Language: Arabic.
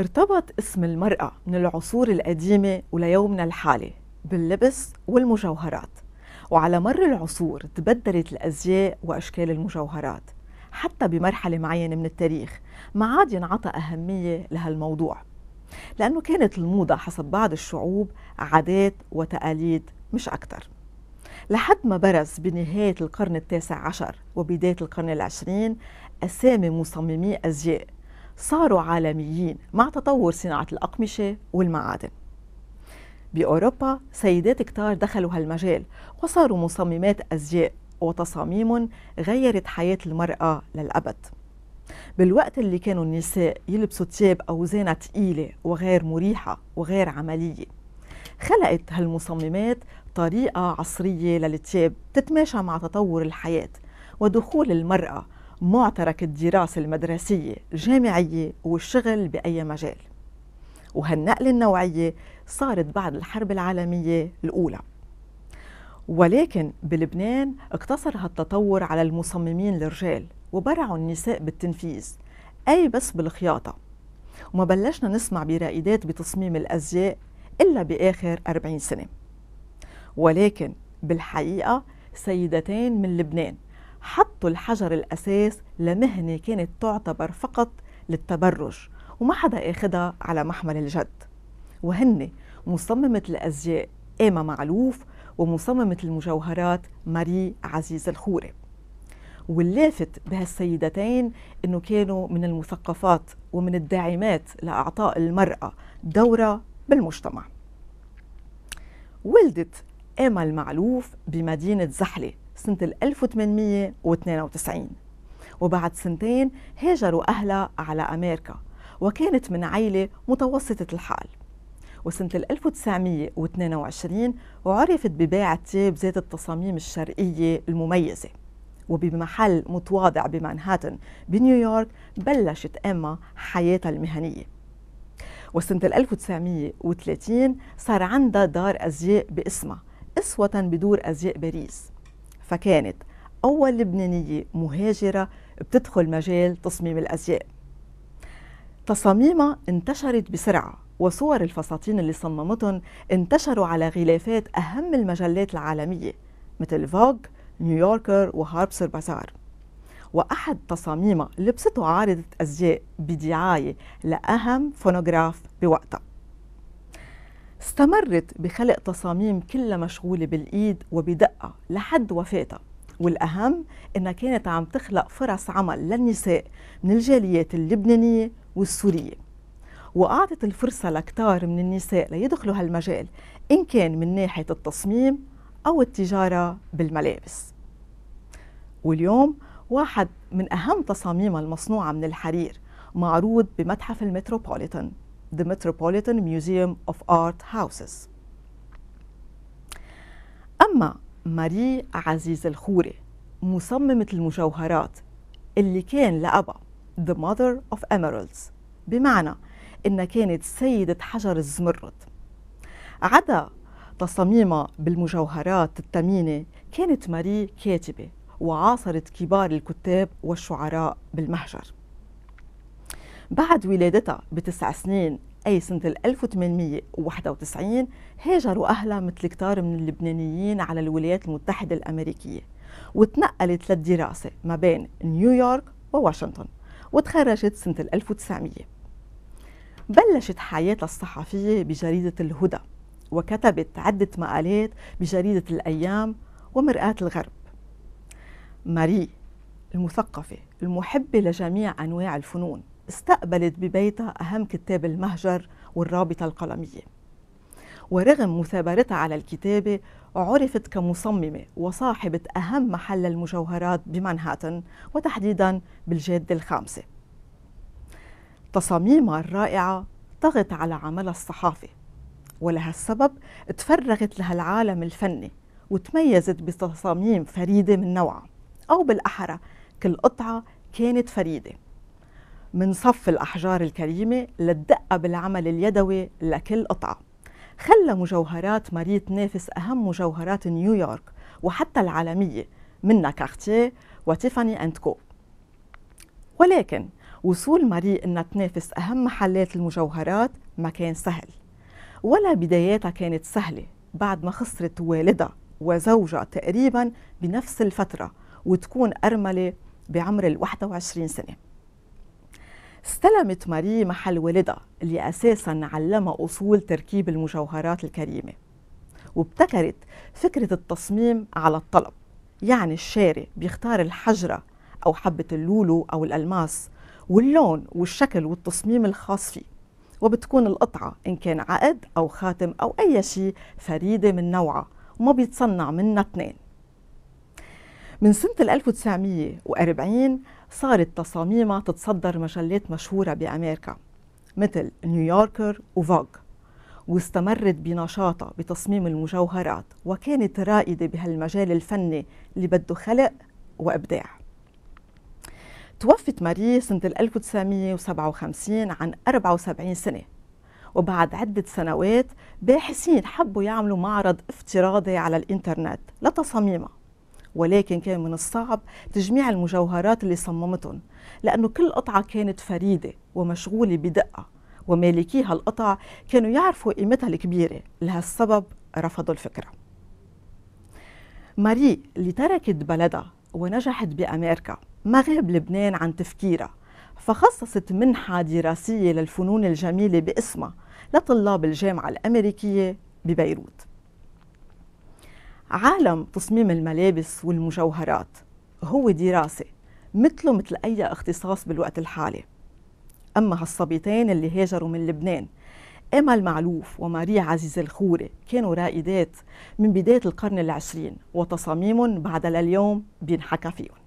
ارتبط اسم المرأة من العصور القديمة وليومنا الحالي باللبس والمجوهرات وعلى مر العصور تبدلت الأزياء وأشكال المجوهرات حتى بمرحلة معينة من التاريخ ما عاد ينعطى أهمية لهالموضوع لأنه كانت الموضة حسب بعض الشعوب عادات وتقاليد مش أكتر لحد ما برز بنهاية القرن التاسع عشر وبداية القرن العشرين أسامي مصممي أزياء صاروا عالميين مع تطور صناعة الأقمشة والمعادن بأوروبا سيدات كتار دخلوا هالمجال وصاروا مصممات أزياء وتصاميم غيرت حياة المرأة للأبد بالوقت اللي كانوا النساء يلبسوا تياب أوزانها تقيلة وغير مريحة وغير عملية خلقت هالمصممات طريقة عصرية للتياب تتماشى مع تطور الحياة ودخول المرأة معترك الدراسة المدرسية الجامعية والشغل بأي مجال وهالنقلة النوعية صارت بعد الحرب العالمية الأولى ولكن بلبنان اقتصر هالتطور على المصممين الرجال وبرعوا النساء بالتنفيذ أي بس بالخياطة وما بلشنا نسمع برائدات بتصميم الأزياء إلا بآخر 40 سنة ولكن بالحقيقة سيدتين من لبنان حطوا الحجر الأساس لمهنة كانت تعتبر فقط للتبرج وما حدا أخذها على محمل الجد وهن مصممة الأزياء إيما معلوف ومصممة المجوهرات ماري عزيز الخوري واللافت بهالسيدتين انه كانوا من المثقفات ومن الداعمات لاعطاء المراه دورها بالمجتمع ولدت إيما المعلوف بمدينه زحله سنة 1892 وبعد سنتين هاجروا أهلها على أمريكا وكانت من عيلة متوسطة الحال وسنة 1922 عرفت ببيع تياب ذات التصاميم الشرقية المميزة وبمحل متواضع بمانهاتن بنيويورك بلشت أما حياتها المهنية وسنة 1930 صار عندها دار أزياء باسمها أسوة بدور أزياء باريس فكانت أول لبنانية مهاجرة بتدخل مجال تصميم الأزياء تصاميمها انتشرت بسرعة وصور الفساتين اللي صممتهم انتشروا على غلافات أهم المجلات العالمية مثل فوغ، نيويوركر وهاربسر بازار وأحد تصاميمها لبسته عارضة أزياء بدعاية لأهم فونوغراف بوقتها استمرت بخلق تصاميم كلها مشغولة بالإيد وبدقة لحد وفاتها والأهم إنها كانت عم تخلق فرص عمل للنساء من الجاليات اللبنانية والسورية وأعطت الفرصة لكتار من النساء ليدخلوا هالمجال إن كان من ناحية التصميم أو التجارة بالملابس واليوم واحد من أهم تصاميمها المصنوعة من الحرير معروض بمتحف المتروبوليتان the Metropolitan Museum of Art Houses أما ماري عزيز الخوري مصممة المجوهرات اللي كان لأبا The Mother of Emeralds بمعنى إنها كانت سيدة حجر الزمرد عدا تصاميمها بالمجوهرات الثمينة كانت ماري كاتبة وعاصرت كبار الكتاب والشعراء بالمهجر بعد ولادتها بتسع سنين أي سنة 1891 هاجروا أهلها مثل كتار من اللبنانيين على الولايات المتحدة الأمريكية وتنقلت للدراسة ما بين نيويورك وواشنطن وتخرجت سنة 1900 بلشت حياتها الصحفية بجريدة الهدى وكتبت عدة مقالات بجريدة الأيام ومرآة الغرب ماري المثقفة المحبة لجميع أنواع الفنون استقبلت ببيتها أهم كتاب المهجر والرابطة القلمية ورغم مثابرتها على الكتابة عرفت كمصممة وصاحبة أهم محل المجوهرات بمنهاتن وتحديدا بالجادة الخامسة تصاميمها الرائعة طغت على عملها الصحافي ولهالسبب تفرغت لهالعالم الفني وتميزت بتصاميم فريدة من نوعها أو بالأحرى كل قطعة كانت فريدة من صف الأحجار الكريمة للدقة بالعمل اليدوي لكل قطعة خلى مجوهرات ماري تنافس أهم مجوهرات نيويورك وحتى العالمية منها كارتيه وتيفاني أند كو ولكن وصول ماري إنها تنافس أهم محلات المجوهرات ما كان سهل ولا بداياتها كانت سهلة بعد ما خسرت والدها وزوجها تقريبا بنفس الفترة وتكون أرملة بعمر ال 21 سنة استلمت ماري محل والدها اللي أساسا علمها أصول تركيب المجوهرات الكريمة وابتكرت فكرة التصميم على الطلب يعني الشاري بيختار الحجرة أو حبة اللولو أو الألماس واللون والشكل والتصميم الخاص فيه وبتكون القطعة إن كان عقد أو خاتم أو أي شيء فريدة من نوعها وما بيتصنع منها اثنين من سنة 1940 صارت تصاميمها تتصدر مجلات مشهورة بأمريكا مثل نيويوركر وفوغ واستمرت بنشاطها بتصميم المجوهرات وكانت رائدة بهالمجال الفني اللي بده خلق وإبداع توفت ماري سنة 1957 عن 74 سنة وبعد عدة سنوات باحثين حبوا يعملوا معرض افتراضي على الإنترنت لتصاميمها ولكن كان من الصعب تجميع المجوهرات اللي صممتهم لأنه كل قطعة كانت فريدة ومشغولة بدقة ومالكي هالقطع كانوا يعرفوا قيمتها الكبيرة لهالسبب رفضوا الفكرة ماري اللي تركت بلدها ونجحت بأمريكا ما غاب لبنان عن تفكيرها فخصصت منحة دراسية للفنون الجميلة باسمها لطلاب الجامعة الأمريكية ببيروت عالم تصميم الملابس والمجوهرات هو دراسة مثله مثل أي اختصاص بالوقت الحالي أما هالصبيتين اللي هاجروا من لبنان أمل معلوف وماريا عزيز الخوري كانوا رائدات من بداية القرن العشرين وتصاميمهم بعد لليوم بينحكى فيهم